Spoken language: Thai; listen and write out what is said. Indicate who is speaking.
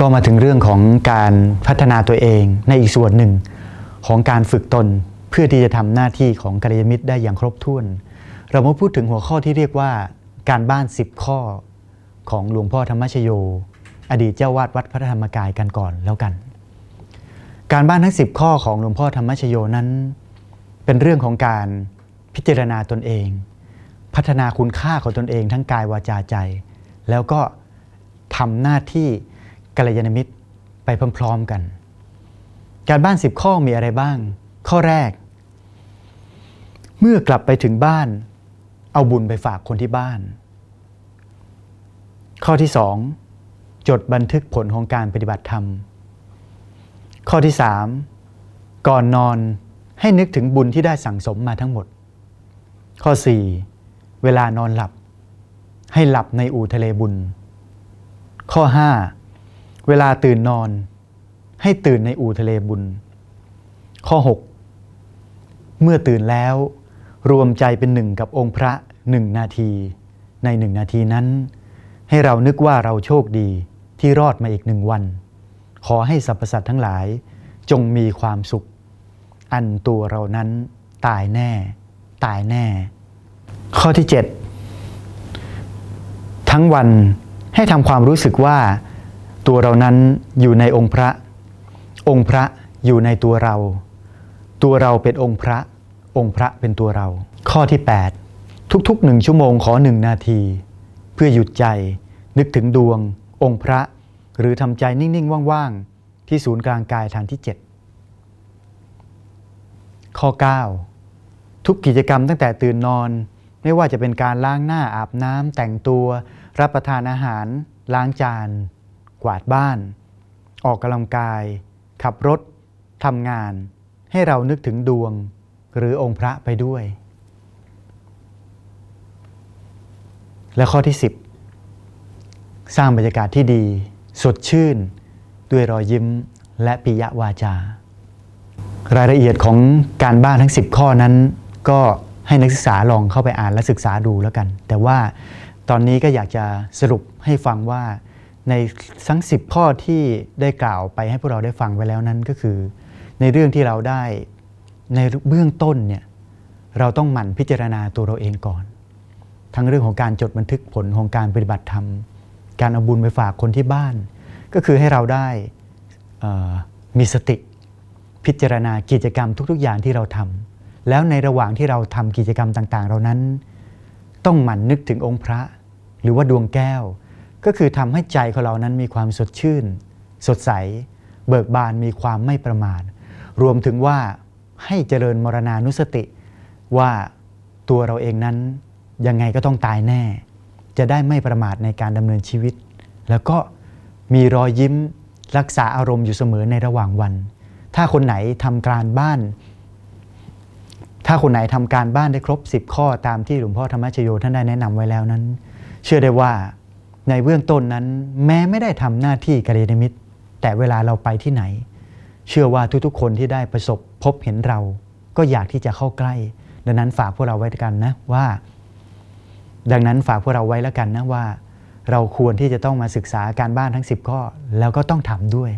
Speaker 1: ก็มาถึงเรื่องของการพัฒนาตัวเองในอีกส่วนหนึ่ง ของการฝึกตนเพื่อที่จะทำหน้าที่ของกัลยาณมิตรได้อย่างครบถ้วน เรามาพูดถึงหัวข้อที่เรียกว่าการบ้าน10ข้อของหลวงพ่อธรรมชโยอดีตเจ้าวาดวัดพระธรรมกายกันก่อนแล้วกัน การบ้านทั้ง 10 ข้อของหลวงพ่อธรรมชโยนั้น เป็นเรื่องของการพิจารณาตนเอง พัฒนาคุณค่าของตนเองทั้งกายวาจาใจ แล้วก็ทำหน้าที่กัลยาณมิตรไปพร้อมๆกัน การบ้าน 10 ข้อมีอะไรบ้าง ข้อแรก เมื่อกลับไปถึงบ้าน เอาบุญไปฝากคนที่บ้าน ข้อที่ 2 จดบันทึกผลของการปฏิบัติธรรม ข้อที่ 3 ก่อนนอนให้นึกถึงบุญที่ได้สั่งสมมาทั้งหมด ข้อ 4 เวลานอนหลับ ให้หลับในอู่ทะเลบุญ ข้อ 5เวลาตื่นนอน ให้ตื่นในอู่ทะเลบุญ ข้อ 6 เมื่อตื่นแล้ว รวมใจเป็นหนึ่งกับองค์พระหนึ่งนาที ในหนึ่งนาทีนั้น ให้เรานึกว่าเราโชคดีที่รอดมาอีกหนึ่งวัน ขอให้สรรพสัตว์ทั้งหลายจงมีความสุข อันตัวเรานั้น ตายแน่ ตายแน่ ข้อที่ 7 ทั้งวันให้ทำความรู้สึกว่าตัวเรานั้นอยู่ในองค์พระ องค์พระอยู่ในตัวเรา ตัวเราเป็นองค์พระ องค์พระเป็นตัวเรา ข้อที่ 8 ทุกๆหนึ่งชั่วโมงขอหนึ่งนาที เพื่อหยุดใจนึกถึงดวงองค์พระ หรือทำใจนิ่งๆ ว่างๆ ที่ศูนย์กลางกายฐานที่ 7 ข้อ 9 ทุกกิจกรรมตั้งแต่ตื่นนอนไม่ว่าจะเป็นการล้างหน้าอาบน้ำแต่งตัวรับประทานอาหารล้างจานกวาดบ้าน ออกกำลังกาย ขับรถทำงาน ให้เรานึกถึงดวงหรือองค์พระไปด้วย และข้อที่ 10 สร้างบรรยากาศที่ดี สดชื่น ด้วยรอยยิ้มและปิยวาจา รายละเอียดของการบ้านทั้ง 10 ข้อนั้น ก็ให้นักศึกษาลองเข้าไปอ่านและศึกษาดูแล้วกัน แต่ว่าตอนนี้ก็อยากจะสรุปให้ฟังว่าในทั้งิบข้อ ที่ได้กล่าวไปให้พวกเราได้ฟังไปแล้วนั้นก็คือในเรื่องที่เราได้ในเบื้องต้นเนี่ยเราต้องหมั่นพิจารณาตัวเราเองก่อน ทั้งเรื่องของการจดบันทึกผลของการปฏิบัติธรรม การเอาบุญไปฝากคนที่บ้าน ก็คือให้เราได้มีสติ พิจารณากิจกรรมทุกๆอย่างที่เราทำ แล้วในระหว่างที่เราทำกิจกรรมต่างๆเรานั้น ต้องหมั่นนึกถึงองค์พระ หรือว่าดวงแก้วก็คือทำให้ใจของเรานั้นมีความสดชื่น สดใส เบิกบานมีความไม่ประมาทรวมถึงว่าให้เจริญมรณานุสติ ว่าตัวเราเองนั้นยังไงก็ต้องตายแน่ จะได้ไม่ประมาทในการดำเนินชีวิต แล้วก็มีรอยยิ้มรักษาอารมณ์อยู่เสมอในระหว่างวัน ถ้าคนไหนทำการบ้าน ถ้าคนไหนทำการบ้านได้ครบ 10 ข้อตามที่หลวงพ่อธรรมชโยท่านได้แนะนำไว้แล้วนั้น เชื่อได้ว่าในเบื้องต้นนั้นแม้ไม่ได้ทำหน้าที่กรลยามิตร แต่เวลาเราไปที่ไหน เชื่อว่าทุกๆคนที่ได้ประสบพบเห็นเราก็อยากที่จะเข้าใกล้ ดังนั้นฝากพวกเราไว้กันนะว่า ดังนั้นฝากพวกเราไว้แล้วกันนะว่า เราควรที่จะต้องมาศึกษาการบ้านทั้ง 10 ข้อแล้วก็ต้องทำด้วย